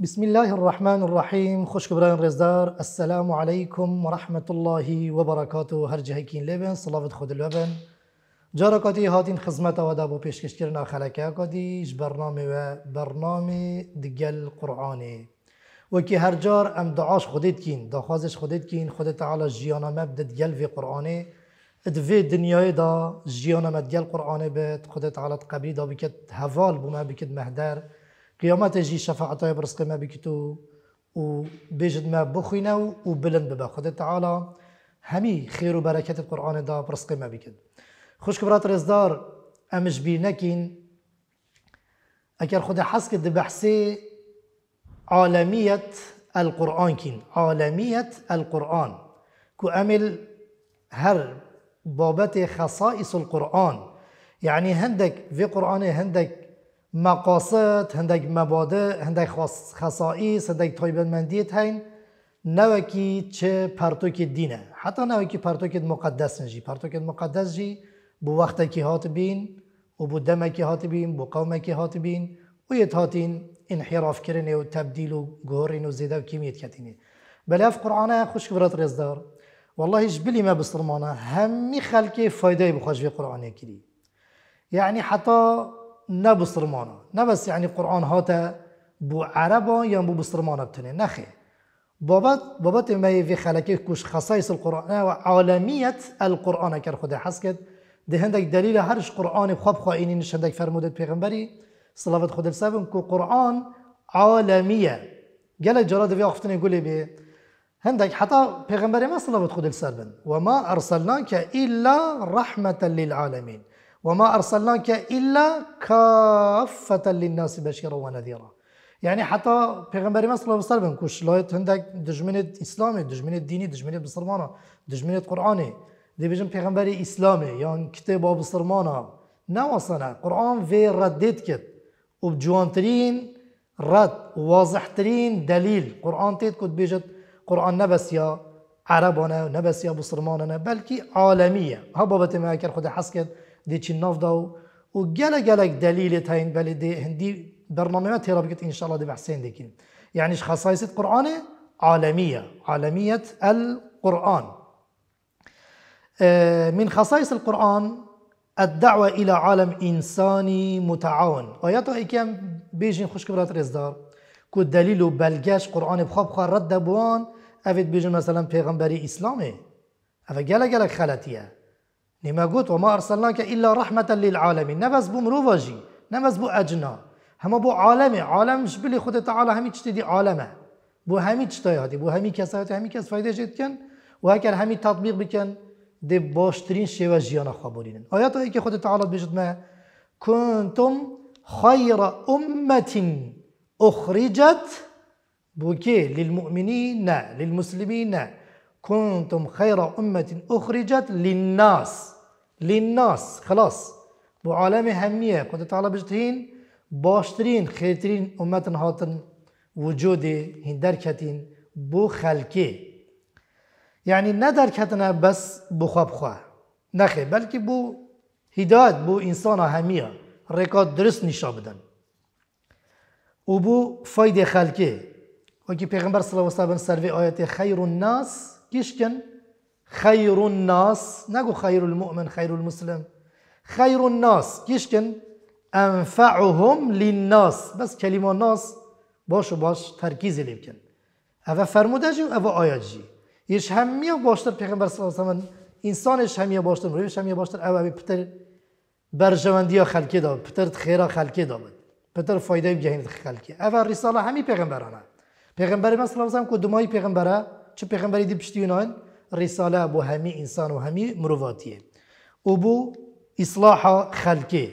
بسم الله الرحمن الرحيم خوش كبران رزدار السلام عليكم ورحمة الله وبركاته هر جهه کین لبن صلاة خود لبن جارکاتی هاتین خدمت و دابو پیشکش کردن خلقه کدیش برنامه و برنامه دقل قرآن وكي هر جار ام دعاش خودت كين دخوازش خودت كين خود تعالى جيانا مبد دگل و قرآنه ادوی دنیای دا جيانا مدقل قرآن بيت خود تعالى قبری دا بکت هوال بما بكت مهدر قيامة تجي شەفاعتای بڕستقیمە طيب بکیت و و بێژت ما بخوینە و و بلند ببە خودت تعالا هەمی خێر و بەرەکەت ما بڕستقیمە خوش خوشک رزدار امش ئەمش بیر نەکەین ئەگەر خوددا حەزکە دبەحسێ عالمیت القورآن کین عالمیت القورآن کو ئەمیل هەر بابەتێ خەسائیس القرآن یعنی هەندێک وێ مقاصد هندگ مبادع هندگ خصائص طایب تایبنمندی تین نوکی چه پرتوک دینه حتی نوکی پرتوک مقدس نجی پرتوک مقدس جی بو وقت کی هات بین و بو دم کی هات بین بو قوم کی هات بین و یه هاتین انحراف کردن و تبدیل و گهرین و زیده و کمیت کتینه بله اف قرآن خوش برات رزدار والله ایش بلی ما بسترمانه همی خلقی فایده بخوش به قرآن کری یعنی نه بسرمانه نه بس یعنی قرآن هاتا بو عربا یا بو بسرمانا بتنه نخه بابت بابت ما في خلقه كوش خصائص القرآن وعالمية القرآن كر خدا كد ده هندك دليل هرش قرآن بخب خائني نشندك فرمودت پیغمبري صلوات خدا بسبب كو قرآن عالمية قال جراد في وقفتنا يقول بي هندك حتى پیغمبري ما صلوات خدا بسبب وما أرسلناك إلا رحمة للعالمين وما أرسلناك إلا كافة للناس بشيرا ونذيرا يعني حتى ما صلى الله عليه وسلم كوش لايت هندك دجمنة إسلامي دجمنة ديني دجمنة بصرمانة دجمنة قرآني دي بيجن پیغمبر إسلامي يعني كتاب بصرمانة نوصنا قرآن في ردت كت وبجوانترين رد ترين دليل قرآن تيت كت بيجت قرآن نبس يا عربنا نبس يا بصرماننا بلكي عالمية هبا بتماكر خد حسكت دي تشي و وقالك قالك دليل تاين بالي دي هندي برنامجات هي بقت ان شاء الله دي بحسين دي كين يعني خصائص القرآن عالمية عالمية القرآن من خصائص القرآن الدعوة إلى عالم إنساني متعاون آيات إيكم بيجين خوش كبرات رزدار كو دليل و بلگش قرآن بخواب خواه رد بوان افيد بيجين مثلا پیغمبر اسلامي افا گلگ گلگ خلطیه نما قلت وما ارسلناك الا رحمة للعالمين نبس بو مروفاجي نبس بو اجنا هما بو عالم عالم مش بلي خود تعالى همی چتی عالمه بو همی چتای هاتی بو همی کسای هاتی همی کس فایده جد کن و اگر همی تطبیق بکن دی باشترین شیوه جیان خواه بولینن آیات خود بجد ما كنتم خير أمة اخرجت بوكي للمؤمنين للمسلمين نه كنتم خير أمة أخرجت للناس للناس خلاص بعالم همية خود تعالى بجتهين باشترين خيرترين أمة هاتن وجودي هین دركتين بو خلکی يعني نه درکتن بس بخواب خواه نخه بلكي بو هداد بو انسان همية ركاد درس نشا بدن و بو فاید خلکی و پیغمبر صلى الله عليه وسلم سروي سروی خير الناس كيشكن خير الناس نقول خير المؤمن خير المسلم خير الناس كيشكن أنفعهم للناس بس كلمة ناس باش باش تركيز اللي يمكن هذا فرموده و هذا آيات جي يش همية باشتر پیغمبر صلى الله عليه وسلم إنسان يش همية باشتر مروي يش همية باشتر او اوی پتر برجوان ديا خلقه داد پتر تخيرا خلقه داد پتر فایده بگهین خلکی اول رساله همي پیغمبرانا پیغمبر صلى الله عليه وسلم كو دمائي پیغمبره چه پیغمبری دی پشتیونان رساله بو همی انسان و همی مرواتیه و بو إصلاح خلقه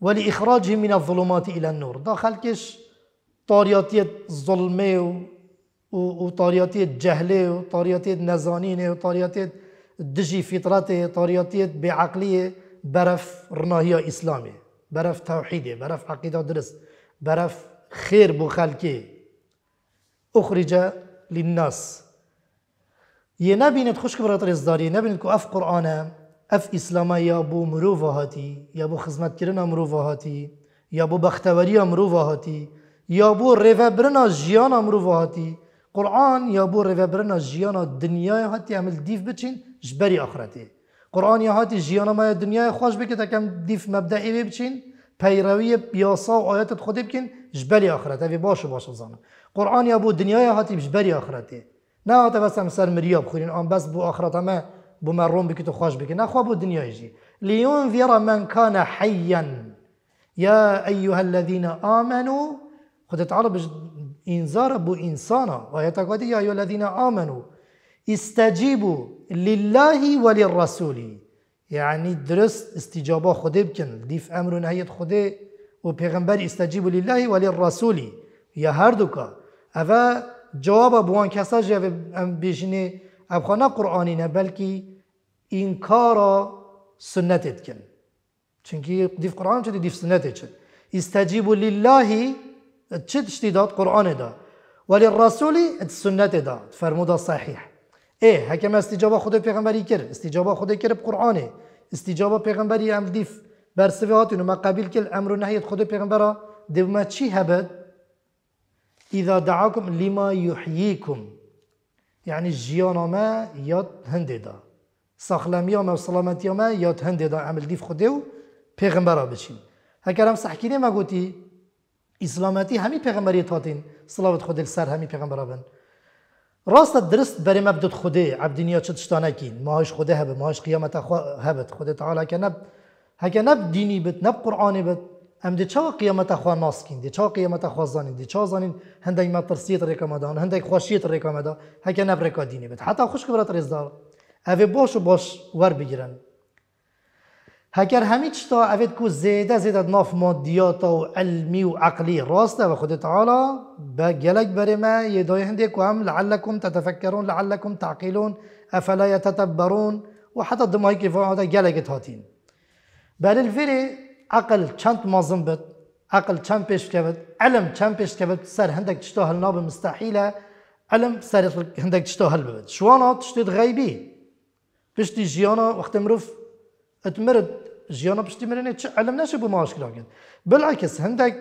ولإخراجه من الظلمات إلى النور دا خلقش طارياتية ظلمة وطارياتية جهلة وطارياتية نزانينة وطارياتية دجي فطرته طارياتية بعقلية برف رناهية إسلامي برف توحيدي برف عقيدة درس برف خير بو خلقه أخرج للناس نبي نبیند خوشک رزداري يا نبي که اف قرآن اف إسلام يا بو مروفه هاتي يا بو خدمت کردن مروفه هاتی یا بو بختوری مروفه هاتي يا بو روه جيانا مروفه قرآن يا بو رفبرنا جيانا الدنيا هاتي عمل ديف بچین جبري آخرتي قرآن يا هاتي جيانا ما الدنيا خوش بكتا كم ديف دیف مبدعی بچین پیروی بیاسا و آیات خود بکن جبری آخرت اوی باش باش زانه قرآن یا بو دنیای هاتی جبری آخرتی نه هات بس هم سر مریاب خورین آن بس بو آخرت همه بو مروم بکی تو خوش بکی نه خواه بو دنیای يجي لیون ویرا من کان حيا یا ايها الذين آمنوا خودت عرب انذار بو انسانا آیت قادی یا ايها الذين آمنوا استجيبوا لله وللرسول یعنی درست استجابه خود بکن دیف امر و نهیت و پیغمبر استجیب لله و للرسول یا هر دو که اوه جواب بوان کسا بیشنی اب ابخانه قرآنی نه بلکی این کارا سنتت کن چونکی دیف قرآن چه دیف سنت چه استجیب لله چه تشتی داد قرآن دا ولی الرسولی سنت دا فرمودا صحیح ای حکم استجابه خود پیغمبری کرد استجابه خود کرد قرآنه استجابه پیغمبری هم دیف بر صفات ما قبيل كل امر نهي خود دو ما چی هبد اذا دعاكم لما يحييكم يعني جيانا ما يات هنددا ساخلميا ما وسلامتيا ما يات هنددا عمل ديف خودو پیغمبرا بشين هكذا صح كده ما قلتي اسلامتي همي پیغمبري تاتين صلوات خود سر همي پیغمبرا بن راست درست برای مبدود خوده عبدینیا چه تشتانه کین ماهش خوده هبه ماهش قیامت هبت خود تعالی که نب هەگە نب دینی بت نب قورآانی بت ئەم دی چاوە قیەمەتەخوا ناسکین دی چاو قیەمەتەخوا زانین دی چازانین هەندێک مەترسیت ڕێکەمەدان هەندێک خوۆشیت ڕێکەمەدا نب نەبرێکا دینی بت حتا خوش برات ڕێزدار ئەێ باش و باش وەربگیرن هەگەر هەمی شتا ئەێت کو زێدە زێدە ناف مادیاتە و ئەلمی و عقلی راسته و خود تعالا بە گەلک بەرێمە یێدای هەندێک و ئەم لعلكم تەتەفکەون لەعلەکم تعقیلون ئەفەلایە تەتەبەرون و حتا دمایکی فعادە گەلەکت هاتین. بەلفری عقل چەند مازم بێت عقل چەند پێشکەوت علم چەند پێشکەوت سەر هەندێک تشتۆ هەلنا بە مستحیلە علم سر هەندێک تشتۆ هەل ببێت شوانە تشتێت غیبی پشتی وقت وەختە مرۆڤ ئەتمرت ژیانە پشتی مرێنێ چ علم نەشە بۆ ماشکلاکرد بلعکس هەندێک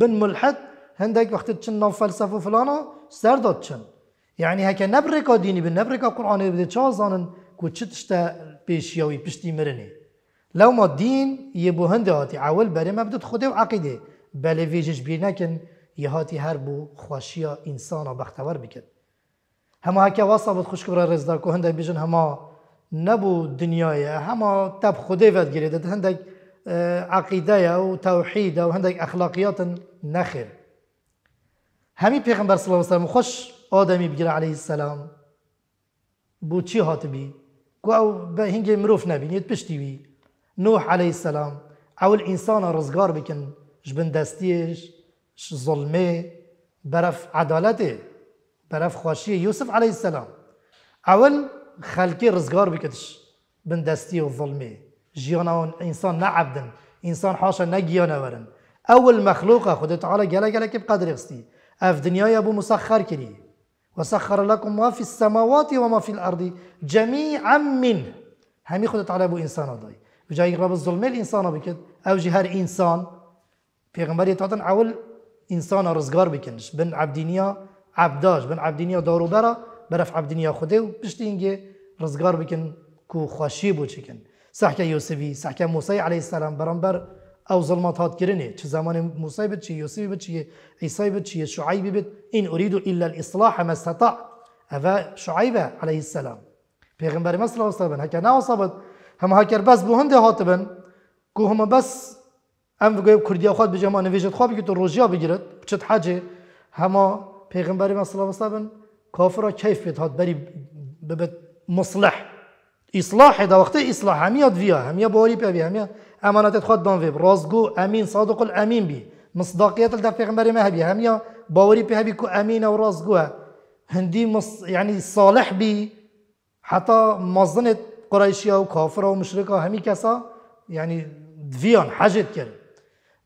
بن ملحد هەندێک وەختە چن ناو فلسفة فلانا سر سەردات چن يعني هەکە نەبرێکا دینی بن نەبرێکا قورآانێ بدێ چازانن کو چ تشتە پێشیاوی پشتی مرێنێ لو ما دين يبو هند هاتي اول ما مبدد خوده و عقيده بله ویجش بیر نکن يهاتي هر بو خوشيا إنسانا بختور بكن هما هكا وصبت خوشكبر رزدار كو هندك بيجن هما نبو دنيايا هما تب خدي ود جريدت هندك اه، عقيدة وتوحيد وهندك أخلاقيات نخير همي پیغمبر صلى الله عليه وسلم خوش آدمي بگير عليه السلام بو چی هات بي كو او به هنگي مروف نبينيت پشتي بي نوح عليه السلام اول انسان رزقار بكن جبن دستیش ظلمه برف عدالته برف خوشي يوسف عليه السلام اول خلکی رزقار بكتش بن دستي و جيانا انسان نه عبدن انسان حاشا نه گیانا ورن اول مخلوق خود تعالى جلا جلا كيف قدر يغستي اف دنيا ابو مسخر كري وسخر لكم ما في السماوات وما في الارض جميعا منه همي خود تعالى ابو انسان دای وجاي رب الظلمه الانسان بكت او جهار إنسان في پیغمبر تعطن اول انسان رزقار بكنش بن عبدينيا عبداش بن عبدينيا دارو برا برف عبدينيا خده و پشت اینگه رزگار بکن کو خوشی بو چکن سحکه یوسفی سحکه موسی علیه السلام برامبر او ظلمات هات کرنه چه زمان موسى بيت چه یوسفی بيت چه عيسى بيت چه شعيب بيت ان اريد الا الاصلاح ما استطاع هذا شعيب عليه السلام پیغمبر مصر صلی الله علیه و سلم هکه نه هم هاکر بس بو هنده بن کو هم بس ام بگوی کردیا خود به جماع نویجت که تو روژیا بگیرد بچت حجه هما پیغمبری من صلی الله بن کافر ها کیف بید هات بری ببت مصلح اصلاح دا وقت اصلاح همیاد ویا همیا باری پی ویا همیا امانتت خود بان ویب رازگو امین صادق الامین بی مصداقية لدى پیغمبر ما هبي هم يا پی هبی که امین و رازگو جوا هندي مص يعني صالح بي حتى مظنت قريشیا و کافرا و مشرکا همی کسا یعنی يعني دویان حجت کرد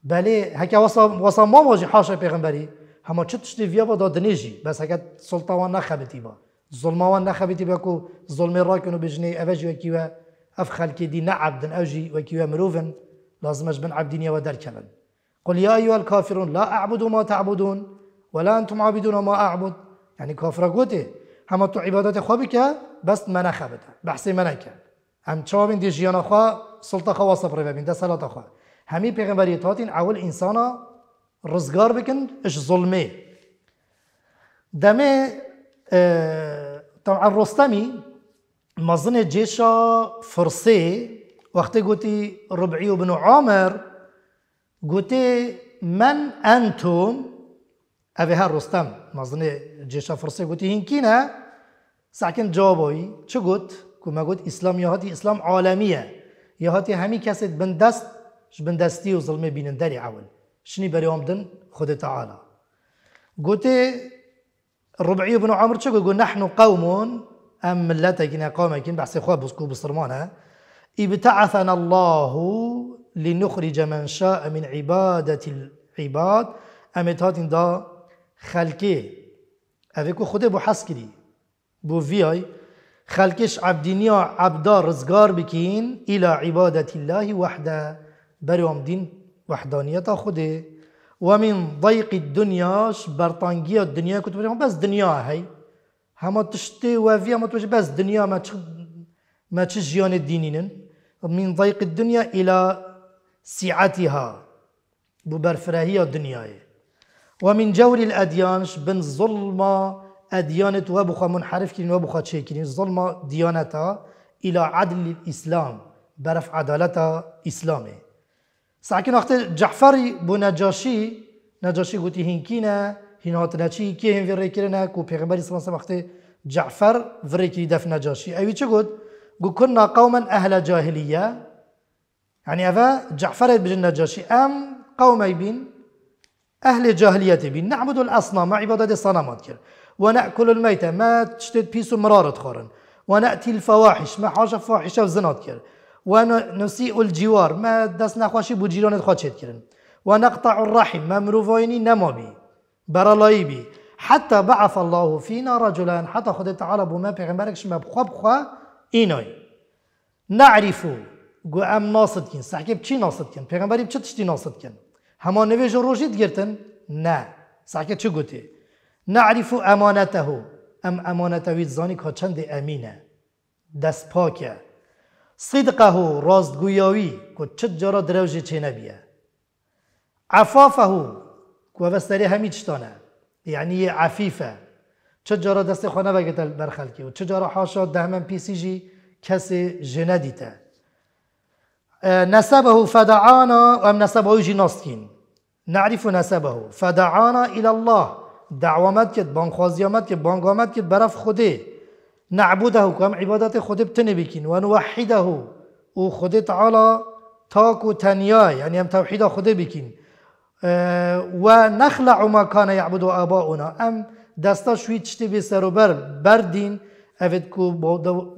بله هكا وصا وصا ما واجي حاشا بيغمبري هما تشتش تشتی ویا با دادنیجی بس هکا سلطوان نخبتی با ظلموان نخبتی با کو ظلمی راکن و بجنی اوجی وکی اف خالكي دي نعبدن اوجی وکی و مروفن لازمش بن عبدين ودار كمن قل يا أيها الكافرون لا أعبد ما تعبدون ولا أنتم عابدون ما أعبد يعني كافر قوتي همە تو عبادت عیبەتە خۆ بکە بەست مەنەخە بدە بەحسی منەکە ئەم چاوین دی جیان خواه خواه ژیانەخوا سڵتەخەوە سەپڕێ ببین دە سەلاتەخوا هەمی پێغمبەری تاتین ئەول ئینسانە رزگار بکن اش زڵمێ دەمێ اه، طبعا رستمي مظن جيشا فرسي وقت قلتي ربعي وبن عامر قلتي من أنتم اوه أبي رستم مظن جيشا فرسي قلتي هنكينا ساکن جوابی بایی چه گوت؟ کما گوت اسلام یا هاتی اسلام عالمیه یا هاتی همی کسی بندست بندستی و ظلمه بینن داری عول شنی بری آمدن خود تعالی گوت ربعی بن عمر چه گوت نحن قومون ام ملتکن قومکن بحث خواه بسکو بسرمانه ابتعثنا الله لنخرج من شاء من عبادة العباد أمتات دا خلقه کو خده بحث کری بو ویای خلکش عبدينيا عبدا رزقار بكين الى عبادة الله وحده بروام دين وحدانية خوده ومن ضيق الدنيا برطانقية الدنيا كنت بقول بس دنيا هاي هما تشتي وفي هما توجه بس دنيا ما تش ما تشجيان الدينين من ضيق الدنيا إلى سعتها ببرفراهية الدنيا ومن جور الاديان بن ظلمة أديانة وابخوا منحرف كرين وابخوا تشيكرين ظلم ديانتها إلى عدل الإسلام برف عدالة إسلامي ساكن وقت جعفري بو نجاشي نجاشي قوتي هنكينا هنا هاتنا چی کی هم وری کردن کو پیغمبر اسلام سلام وقت جعفر وری کی دف نجاشي ايوه چه قد؟ قو كنا قوما اهل جاهلية يعني افا جعفر بن نجاشي ام قوم بین اهل جاهلية بين نعبد الاصنام عبادة صنمات کرد ونأكل الميتة ما تشتد بيسو مرارة خورن ونأتي الفواحش ما حاجة فواحشة وزنات كير ونسيء الجوار ما دسنا خواشي بجيرانة جيران خواشت ونقطع الرحم ما مروفيني نمامي برالايبي حتى بعث الله فينا رجلا حتى خد تعالى بما بيغمبرك شما بخوا بخوا إينوي نعرف جو ام ناصد کن صحکی چی ناصد كين پیغمبری چه تشتی ناصد کن همان نویج روشید گرتن نه صحکی چه گوتی نعرف امانته ام امانته زانی که چند امینه دست پاکه صدقه و که چت جارا دروجه چه نبیه عفافه که وستری همی چتانه یعنی عفیفه چه جارا دست خانه تل برخلکی و چه جارا حاشا دهمن پیسی جی کسی جنه دیته نسبه فدعانا و ام نسبه جی ناستین نعرف نسبه فدعانا الى الله دعوا آمد کرد بانخوازی آمد کرد بانگ آمد کرد برف خوده نعبوده که هم عبادت خوده بتنه بکین و او خوده تعالی تاک و تنیا یعنی هم توحید خوده بکین و نخلع ما کان یعبد آباؤنا ام دستا شوی چتی به سر و بر بردین اوید کو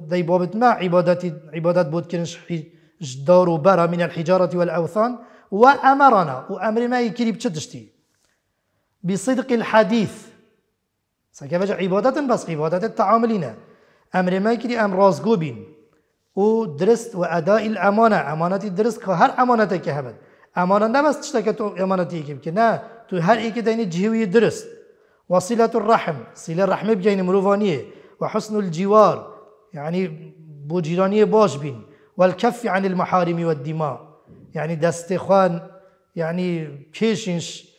دی بابت ما عبادت عبادت بود کنش دار و برا من الحجارة و امرنا و امر ما یکری بچه بصدق الحديث سكيف بجا عبادة بس عبادة تعاملنا امر ما كري ام رازقوبين و درست و اداء الامانه أمانة درست که هر أمانة که امانه نه بس تشتا تو أمانة يكيب كنا تو هر إيكي ديني جهوی درست وصلة صله الرحم صله رحمه بجين مروفانية وحسن الجوار يعني بو باش بين والكف عن المحارم والدماء يعني دستخوان يعني كيشنش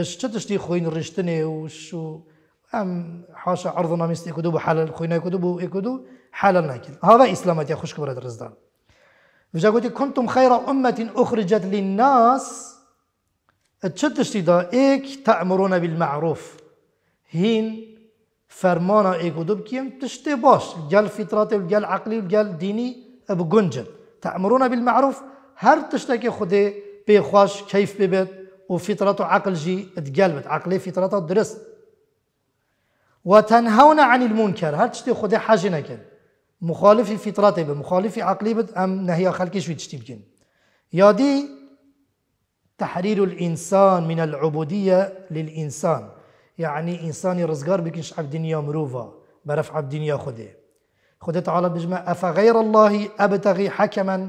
شتا تشتي خوين رشتني وشو ام حاشا عرضنا مست يكدو بحلال خوينا يكدو يكدو حلال ناكل هذا اسلامات يا خوش كبرت رزدان فجا قلت كنتم خير امه اخرجت للناس تشتشتي دا ايك تأمرون بالمعروف هين فرمانا ايكو كيم تشتي باش جال فطراتي وجال عقلي وجال ديني ابو جنجل تأمرون بالمعروف هر تشتكي خدي بيخواش كيف بيبت وفطرته عقل جي تقلبت عقلي فطرته درست وتنهون عن المنكر هل تشتي خدي حاجة نكن مخالف فطرته مخالف عقلي بد أم نهي خلقي شوي تشتي بكن يادي تحرير الإنسان من العبودية للإنسان يعني إنسان رزقار بكنش عبد دنيا مروفا برفع عبد دنيا خدي خدي تعالى بجمع أفغير الله أبتغي حكما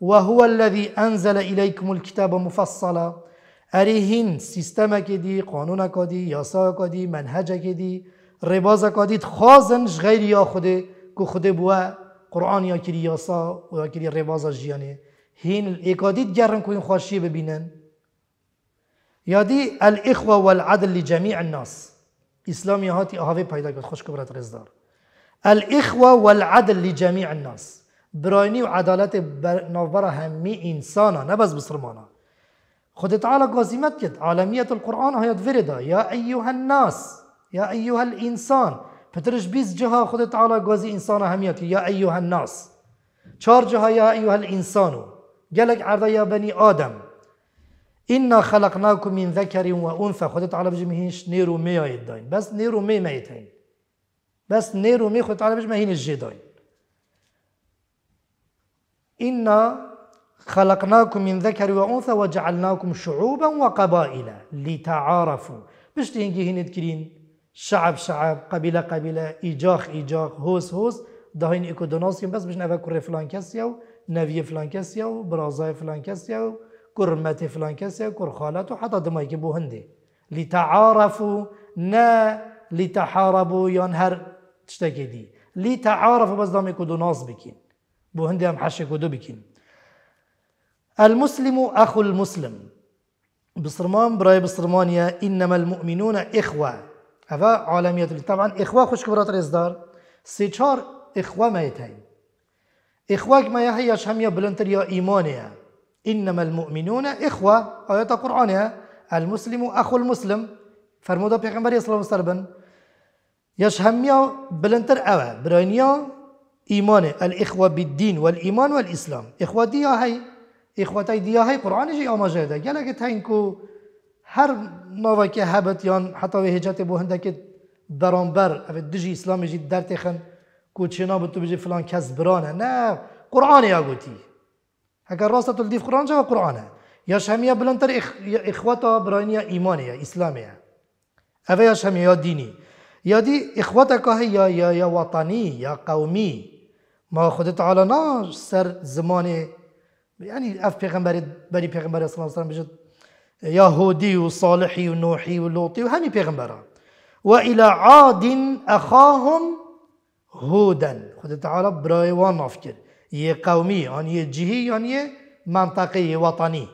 وهو الذي أنزل إليكم الكتاب مفصلا هین سیستم کدی قانون که یاسا که منهج کدی رباز که خوازنش غیر یا خوده که خوده بوه قرآن یا کلی یاسا و یا کلی رباز جیانه هین اکادیت گرن که این خواشی ببینن یادی الاخوه والعدل لجمیع الناس اسلامی هاتی احاوه پیدا کرد خوش کبرت غزدار الاخوه والعدل لجمیع الناس براینی و عدالت بر همه همی انسانا نه بس ها. خدت على جزيمت كده عالمية القرآن هيت فردا يا أيها الناس يا أيها الإنسان فترش بيس جهة خدت على جزي إنسان أهميتي يا أيها الناس چار جهة يا أيها الإنسان قالك عرض يا بني آدم إنا خلقناكم من ذكر وأنثى خدت على بجمهيش نيرو ميا يدين بس نيرو مي ميتين بس نيرو مي خدت على بجمهين الجدين إنا خلقناكم من ذكر وأنثى وجعلناكم شعوبا وقبائل لتعارفوا باش تهنجي هنا تكرين شعب شعب قبيلة قبيلة إيجاخ إيجاخ هوس هوس دهين إكو دوناسيون بس باش نفكر فلان كاسيو نافية فلان كاسيو برازاي فلان كاسيا كرماتي فلان كاسيو كر خالاتو حتى دمايكي بو هندي لتعارفوا نا لتحاربوا ينهر تشتكي دي لتعارفوا بس دام إكو ناس بكين بو هندي هم حشي كودو بكين المسلم أخو المسلم بصرمان براي بصرمانيا إنما المؤمنون إخوة هذا عالمية طبعا إخوة خوش كبرات رزدار سي چار إخوة ما يتهي إخوة ما شهم يا بلنتر يا إيمانيا إنما المؤمنون إخوة آيات قرآنها المسلم أخو المسلم فرمودا پیغمبر صلى الله عليه وسلم يش يا بلنتر أوى برانيا إيمان الإخوة بالدين والإيمان والإسلام إخوة دي هي ikhvatay diyahay Qur'oni omajada galagi tangku har novaki habat yon hatovi hijati bu hindaki barobar diji islomi ji darte xan ku chinobu tu biji filan kas birona na Qur'oni yaguti agar rostatul dif Qur'on java Qur'ona yosh hamiya bilantar ikhvata bironiya imoniya islomiya ava yosh hamiya yo diniy یادی اخوت که یا یا یا وطنی یا قومی ما خود تعالی نه سر زمان يعني اف پیغمبر بني پیغمبر صلى الله عليه وسلم بجد يهودي وصالحي ونوحي ولوطي وهني بيغمبرا وإلى عاد أخاهم هودا خد تعالى براي افكر يه قومي ان يعني يه جهي ان يعني يه منطقي وطني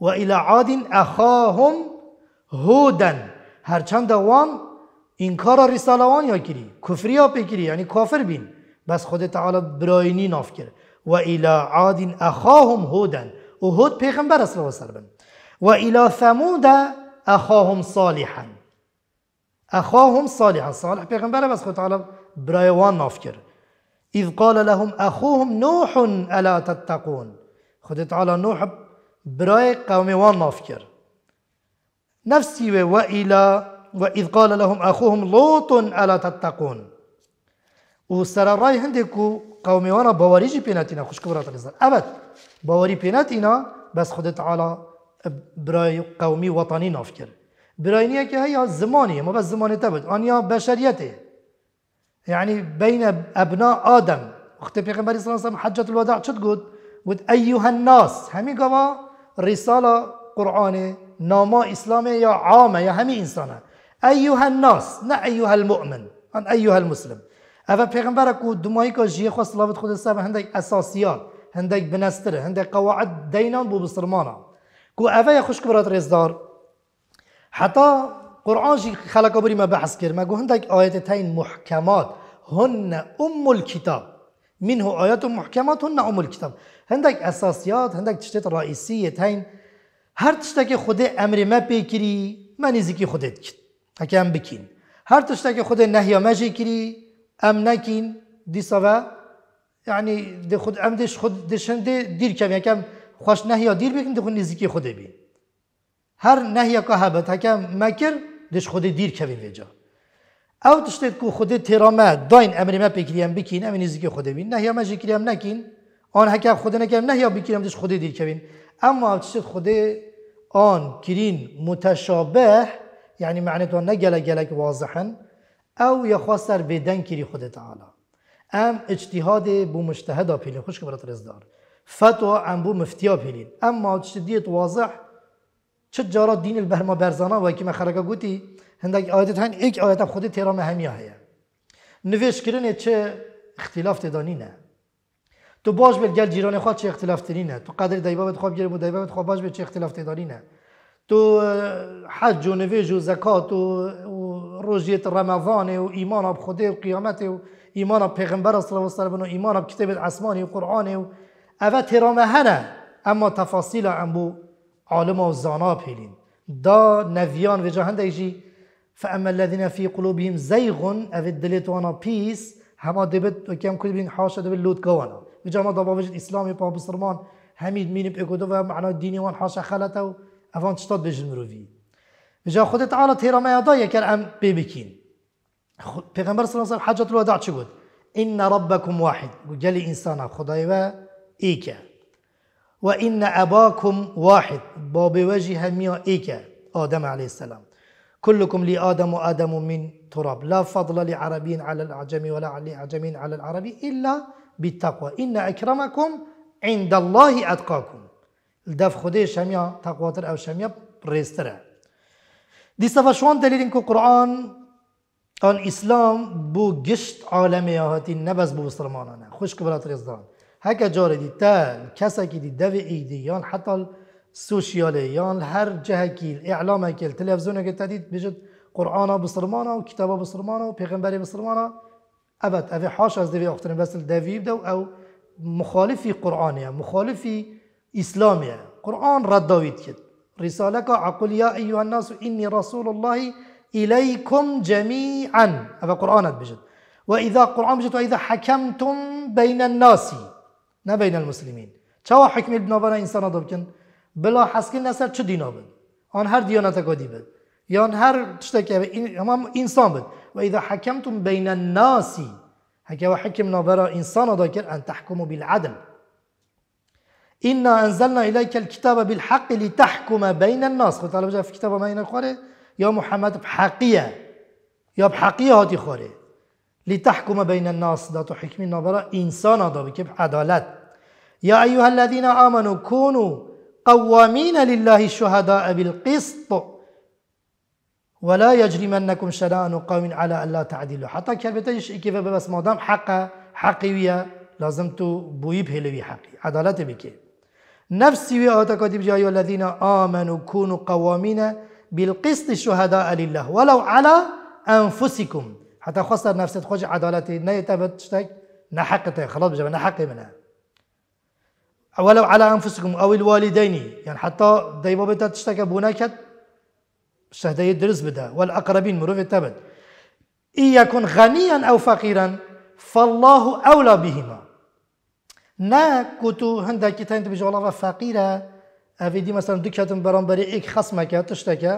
وإلى عاد أخاهم هودا چند وان انكار رساله وان یا كفر يا ها يعني یعنی بين بس خد تعالى براي ناف وإلى عاد أخاهم هودا وهود پیغمبر صلى الله عليه وسلم وإلى ثمود أخاهم صالحا أخاهم صالحا صالح پیغمبر بس خود تعالى برای وان ناف کرد إذ قال لهم أخوهم نوح ألا تتقون خود تعالى نوح برای قوم وان ناف کرد نفسي وإلى وإذ قال لهم أخوهم لوط ألا تتقون و سەرڕای وانا و قومێوانە باواریژی پێناتینە خوشکڕاتە لەزار ئەبەت باوەری پێناتینە بس خودت عالا برای قومی وطنی ناف کرد براینیەکە هي زمانی ما بس زمانی تبد أنيا بشريتي يعني بين أبناء آدم وقت پیغمبر صلى الله عليه وسلم حجة الوداع چت گوت گوت أيها الناس همی گوا رسالة قرآن ناما إسلامي يا عامة يا همي إنسانة أيها الناس نا أيها المؤمن أن أيها المسلم او پیغمبر کو دمایی که جیه خواست لابد خود سب هندک اساسیات هندک بنستره، هندک قواعد دینان بو بسرمانا کو اوه یا خوش برات رزدار حتا قرآن جی خلقا بری ما بحث کرد ما گو هندک آیت تین محکمات هن ام الکتاب منه آیات محکمات هن ام الکتاب هندک اساسیات هندک تشتیت رئیسی تین هر تشتا که خود امر ما پیکری من که خودت کت هم بکین هر تشتا که خود نهی ما کری ام نکین دی سوا یعنی دی خود ام دیش خود دشن دیر کم یکم خوش نهیا دیر بکن دی خود نزدیکی خوده بین هر نهیا که هبت هکم مکر دش خود دیر کمی ویجا او تشتید که خود تیراما داین امری ما بکریم بکین امی نزدیکی خوده بین نهیا ما جکریم نکین آن هکم خود نکم نهیا بکریم دش خود دیر کمین اما او تشتید خود آن کرین متشابه یعنی معنی تو نگله واضحن او یا خواست سر بدن کری خود تعالی ام اجتهاد بو مجتهدا پیلی خوش که برات رزدار فتوا ام بو مفتیا پیلین اما اجتهادیت واضح چه جارا دین البرما برزانا و که من خرگا گوتی هندک آیتت هن ایک آیت خود تیرام همیه هیه نویش کرنه چه اختلاف تدانی نه تو باش به گل جیران خواد چه اختلاف تدانی نه تو قدر دیبابت خواب گیره دیبابت خواب باش چه اختلاف تدانی نه تو حج و نویج و زکات و روزية رمضان وإيمان بخده وقيامته وإيمان بيغمبر صلى الله عليه وسلم وإيمان بكتاب العسماني وقرآن و أفا ترامه هنا أما تفاصيل عن بو عالم وزانا بيلين دا نفيان وجهن دايجي فأما الذين في قلوبهم زيغ أفا دلت وانا بيس هما دبت وكام كل بين حاشا دبت لوت قوانا وجهما دابا وجد إسلامي بابا بسرمان همید مینیم اگودو و معنا دینی وان حاشا خلطه و اوان چطاد بجن مروفی جا خودت تعالى تيرا ما يضايا يعني كان ام بيبكين پیغمبر صلی الله علیه و حجت الوداع چی گفت ان ربكم واحد گلی انسان خدای و ایکه و ان اباكم واحد با به وجه همیا ایکه آدم علیه السلام كلكم لآدم وآدم من تراب لا فضل لعربي على الأعجم ولا لأعجم على العربي إلا بالتقوى إن أكرمكم عند الله أتقاكم الدف خديش هميا تقوى أو شميا بريستره دیسا شوان دلیلین که قرآن آن اسلام بو گشت عالمی هاتی نبز بو مسلمانانه خوش که برات رزدان هکا جاره دی تا کسا که دی دو ایدی یان حتی سوشیاله یان هر جهه کی اعلام کی تلفزیون کی تدید بجد قرآن بصرمانا و كتاب بصرمانا و پیغمبر بصرمانا ابد اوی حاش از دوی اخترین بس دویب دو او مخالفی قرآنیه مخالفی اسلامیه قرآن رد داوید کرد رسالة أقول يا أيها الناس إني رسول الله إليكم جميعا هذا قرآن بجد وإذا قرآن بجد وإذا حكمتم بين الناس نه بين المسلمين چوا حكم بنابرا إنسان دبكن بلا حسكن نسر چه دينا بد آن هر ديانة قادي بد يان هر تشتكي أمام إنسان بد وإذا حكمتم بين الناس هكذا حكم نابرا إنسان دكر أن تحكموا بالعدل إنا أنزلنا إليك الكتاب بالحق لتحكم بين الناس خود تعالی في كتاب ما اینا خوره یا محمد بحقية يا بحقية هاتي خوره لتحكم بين الناس دا تو حکمی نابرا انسان دا بکب عدالت يا أيها الذين آمنوا كونوا قوامين لله الشهداء بالقسط ولا يجرمنكم شنآن قوم على ألا تعدلوا حتى كلمتش كيف بس مادام حق حقي ويا لازم تو بويب هلوي حقي عدالته بكي نفسي وآتاك يا أيها الذين آمنوا كونوا قوامين بالقسط الشهداء لله ولو على أنفسكم حتى خسر نفسك خوش عدالتي نيتبت نحق نحقته خلاص بجمع نحقي منها ولو على أنفسكم أو الوالدين يعني حتى ديبابتا تشتكى بوناكت شهداء درس بدا والأقربين مروف التبت إن يكن غنيا أو فقيرا فالله أولى بهما نه کتو هنده کتان تبیج والله فقیره اوی دی مثلا دو کتن برانبری ایک خصمه که تشتکه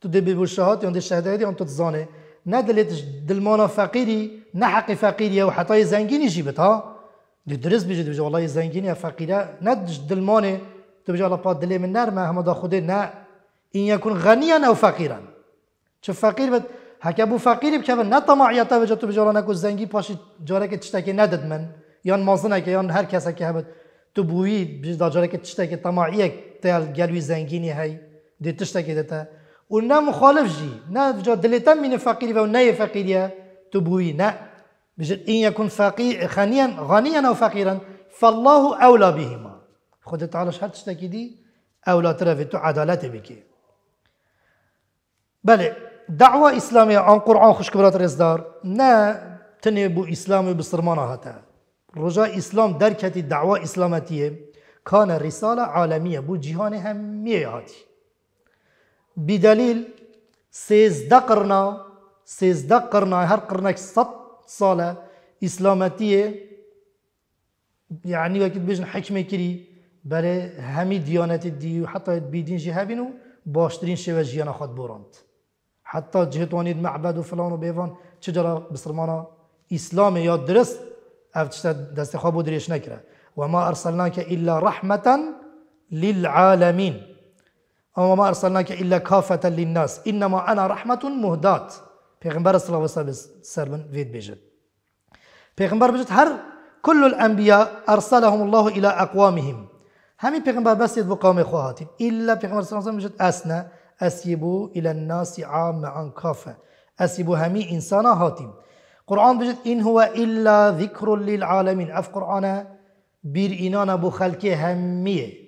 تو دي بالشهادة وندي الشهادة هذه وانت تزاني نادلت دلمانا فقيري نحق فقيري وحتى زنجيني جيبتها دي درس بيجي بيجي والله زنجيني فقيرة نادش دلماني تبجي على بعض دلي من نار ما هم دا خدي نا إن يكون غنيا أو فقيرا شوف فقير بد هكا بو فقير بكا نا طمع يا تبجي تبجي على ناكو زنجي باشي جارك تشتكي نادد من یان که یان هر کس که هبت تو بویی بیش جاره که تشتکی طماعیک تل گلوی زنگینی هی دی که دیتا و نه مخالف جی نه جا دلتن من فقیری و نه فقیریه تو بویی نه بجد این یکن فقیر خانیان غنیان او فقیران فالله اولا بهما خود تعالی هر که دی اولا تره تو عدالت بکی بله دعوة إسلامية عن قرآن خشكبرات رزدار نا تنبو إسلامي بسرمانه هتا رجا اسلام درکتی دعوا اسلامتیه کان رساله عالمیه بو جهان همیه هاتی بی دلیل سیزده قرنا سیزده قرنا هر قرنک صد ساله اسلامتیه یعنی وقتی بیشن حکمه کری برای همی دیانت دیو حتی بیدین دین و باشترین شوه جیان خود براند حتی جهتوانید معبد و فلان و بیوان چجرا بسرمانا اسلام یا درست افتشت دست خواب بود نکره و ما ارسلناک الا رحمتا للعالمین اما ما ارسلناک الا کافتا للناس انما انا رحمت مهدات پیغمبر صلی الله علیه و سر من وید بیجد پیغمبر بیجد هر كل الانبیاء ارسلهم الله الى اقوامهم همین پیغمبر بسید بو قوم خواهاتین الا پیغمبر صلی الله علیه و بیجد اسنا اسیبو الى الناس عام عن کافه اسیبو همی انسانا هاتیم qur'on bu in huva illa zikrun lil alamin af qur'ona bir inona bu xalki hammi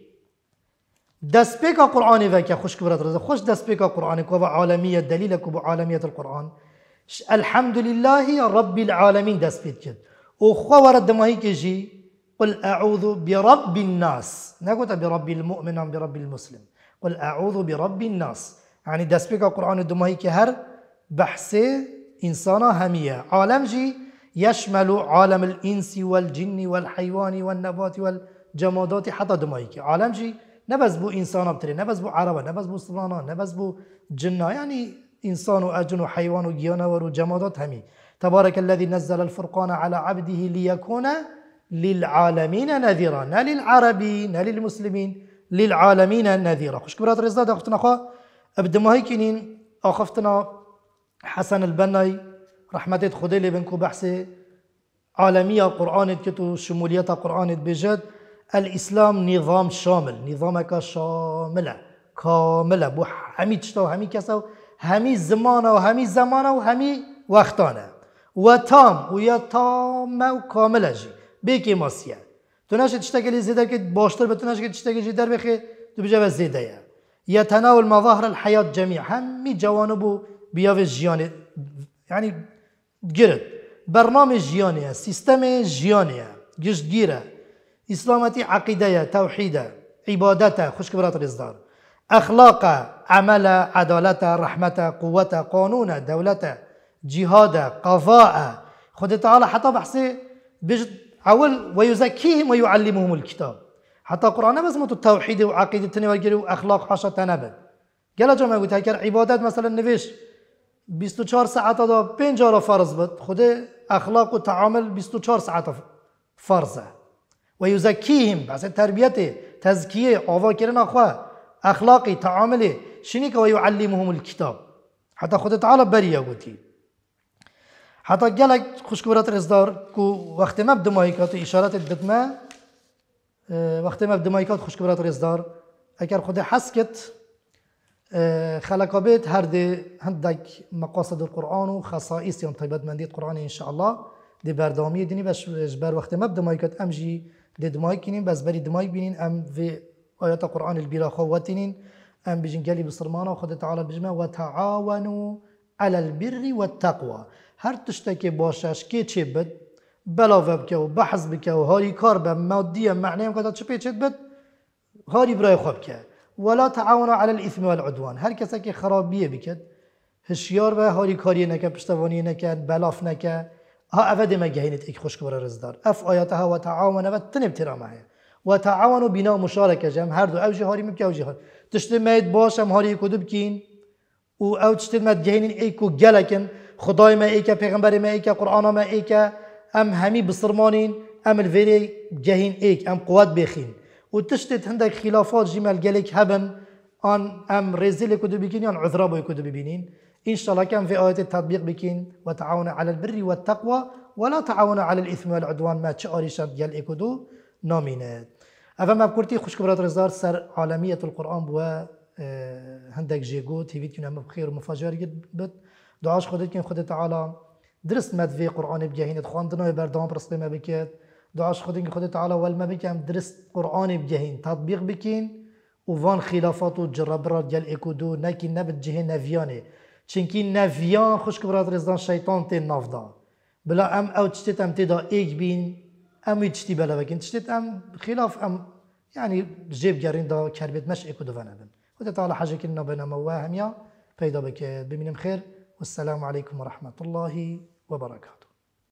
دسبيكا قرآن ذاك خوش كبرت رزق خوش دسبيكا قرآن كوبا عالمية دليل كوبا عالمية القرآن الحمد لله رب العالمين دسبيت وخوا ورد ما هيك جي قل أعوذ برب الناس نقول برب المؤمن أم برب المسلم قل أعوذ برب الناس يعني دسبيكا قرآن دما هيك هر بحثي إنسانا همية عالم جي يشمل عالم الإنس والجن والحيوان والنبات والجمادات حتى دمائك عالم جي نبز بو إنسانا بتري نبز بو عربة نبز بو سلانا نبز بو جنة يعني إنسان وأجن وحيوان وجيانور وجمادات همي تبارك الذي نزل الفرقان على عبده ليكون للعالمين نذيرا لا للعربي لا للمسلمين للعالمين نذيرا خوش كبرات رزاد أختنا خا ابدا ما هيكنين اخفتنا حسن البني رحمتت خدلي بنكو بحثي عالمية قرآن كتو شمولية قرآن بجد الإسلام نظام شامل نظامك شاملة كاملة بو همي تشتا و همي كسا و همي زمانه و همي زمانه و همي وقتانه و تام و یا تامه و کامله جی بکی ماسیه تو نشه تشتکلی زیده که باشتر به تو نشه تشتکلی در بخی تو بجه زیده یا يتناول مظاهر الحياة جميعا همي جوانبه بیاوه يعني یعنی گرد برنامه جیانه سیستم جیانه گشتگیره اسلامتی عقیده توحیده عبادته خشک رزدار اخلاق عمل عدالت رحمت قوت قانون دولت جهاد قضاء خود تعالى حتى بحثي بجد اول ويزكيهم ويعلمهم الكتاب حتى قرآن بس متو التوحيد وعقيدة تنوى واخلاق حاشا تنبت قال جماعة قلت عبادات مثلا نفيش 24 ساعت دا 5 را فرض بد خود اخلاق و تعامل 24 ساعت فرضه و یزکیهم بحث تربیت تزکیه آوا کردن اخوا اخلاقی تعامل شنی که و یعلمهم الکتاب حتی خود تعالی بری گوتی حتی گلک خوشکورت رزدار کو وقتی ما بدمایکات و اشارت دتمه اه، وقتی ما بدمایکات خوشکورت رزدار اگر خود حس کت آه، خلق بيت هر دي هندك مقاصد القرآن وخصائص يوم طيبات منديت قرآن إن شاء الله دي بردامي ديني باش بر وقت ما بدماي كت أمجي دي دماي كنين بس بري دماي بينين أم في آيات القرآن البيرا خواتنين أم بيجن قالي بصرمانا وخد تعالى بجمع وتعاونوا على البر والتقوى هر تشتكي باشاش كي تشبت بلا و بحث بك وبحث بك وهاري كار بمادية معنية كتا تشبت هاري براي خوبك ولا تعاون على الاثم والعدوان هر کسی که خرابیه بکد هشیار و هاری کاری نکه پشتوانی نکه بلاف نکه آه، ها افد ما گهینت ایک خوشکوار رزدار اف آیاتها و تعاون و تنب ترامه و تعاون بنا مشارکه جم هر دو اوجه هاری مبکی اوجه هاری تشتی مید باشم هاری کدو بکین و او تشتی مید گهینین ایکو گلکن خدای ما ایکه پیغمبر ما ایکه قرآن ما ایکه ام همی بصرمانین ام الفيري جاهين ايك ام قوات بيخين تشتت عندك خلافات جمال قالك هبن ان ام ريزيل كدو بكين يعني عذرابو كدو ببينين ان شاء الله كان في ايات التطبيق بكين وتعاون على البر والتقوى ولا تعاون على الاثم والعدوان ما تشاري شد قال اكدو نامينات ما بكرتي خوش كبرات رزار سر عالميه القران بوا آه، هندك جيغو تيفيت كنا بخير ومفاجئ بت دعاش خدت كن خدت تعالى درست مد في قرآن بجهين خواندنا بردام برسقي ما بكيت دعاش خودین که خود والما بكام مبی درست قرآن بجهين تطبيق بكين وفان خلافات و جرب را گل نبت جه نفياني چنكي نفيان خوش که برات رزدان شیطان تین بلا ام او تشتت ام تدا ايك بين ام ای بلا بکن تشتت ام خلاف ام يعني جيب جارين دا كربت مش إكودو فنبن بن تعالى حاجة كنا بنا مواهم يا فيدا بك بمنم خير والسلام عليكم ورحمة الله وبركاته